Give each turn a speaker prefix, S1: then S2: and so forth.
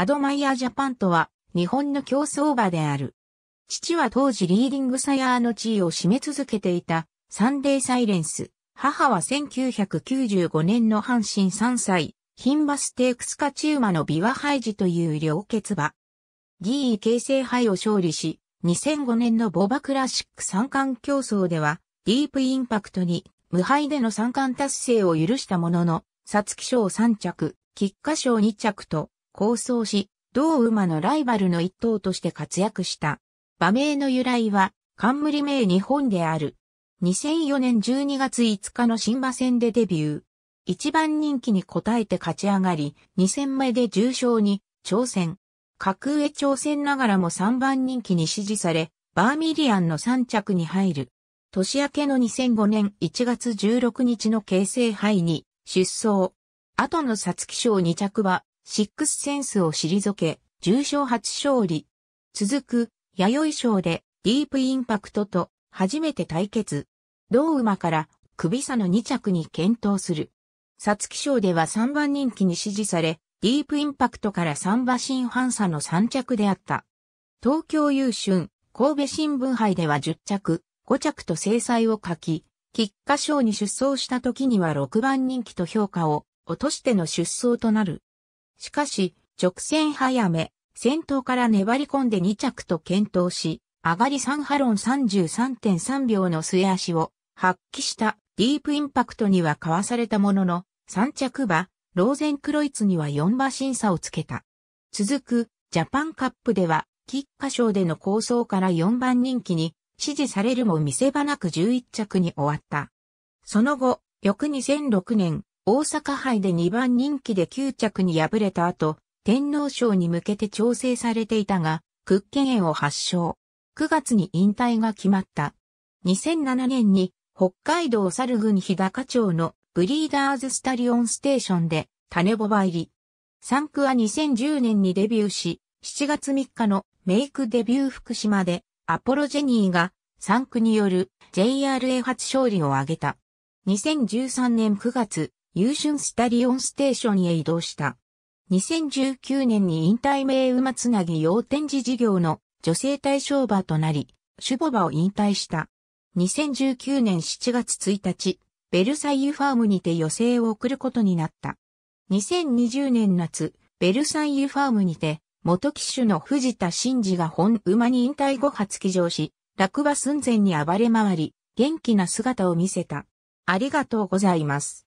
S1: アドマイヤージャパンとは、日本の競争馬である。父は当時リーディングサヤーの地位を占め続けていた、サンデーサイレンス。母は1995年の阪神3歳、ヒンバステークスカチウマのビワハイジという両血馬。ギー形成杯を勝利し、2005年のボバクラシック三冠競争では、ディープインパクトに無敗での三冠達成を許したものの、サツキ賞3着、ッカ賞2着と、構想し、同馬のライバルの一頭として活躍した。馬名の由来は、冠名日本である。2004年12月5日の新馬戦でデビュー。一番人気に応えて勝ち上がり、2戦目で重賞に挑戦。格上挑戦ながらも3番人気に支持され、バーミリアンの3着に入る。年明けの2005年1月16日の京成杯に出走。後の皐月賞2着は、シックスセンスを退け、重賞初勝利。続く、弥生賞で、ディープインパクトと、初めて対決。同馬から、首差の2着に検討する。サツキ賞では3番人気に支持され、ディープインパクトから3馬身半差の3着であった。東京優春、神戸新聞杯では10着、5着と制裁を書き、菊花賞に出走した時には6番人気と評価を落としての出走となる。しかし、直線早め、先頭から粘り込んで2着と検討し、上がり3ハロン33.3秒の末足を発揮したディープインパクトにはかわされたものの、3着馬、ローゼンクロイツには4馬審査をつけた。続く、ジャパンカップでは、菊花賞での構想から4番人気に、支持されるも見せ場なく11着に終わった。その後、翌2006年、大阪杯で2番人気で9着に敗れた後、天皇賞に向けて調整されていたが、屈腱炎を発症。9月に引退が決まった。2007年に北海道猿郡日高町のブリーダーズスタリオンステーションで種ボバ入り。3区は2010年にデビューし、7月3日のメイクデビュー福島でアポロジェニーが3区による JRA 初勝利を挙げた。2013年9月、優春スタリオンステーションへ移動した。2019年に引退名馬つなぎ要展示事業の女性対象馬となり、守護馬を引退した。2019年7月1日、ベルサイユファームにて予定を送ることになった。2020年夏、ベルサイユファームにて、元騎手の藤田真嗣が本馬に引退後初騎乗し、落馬寸前に暴れ回り、元気な姿を見せた。ありがとうございます。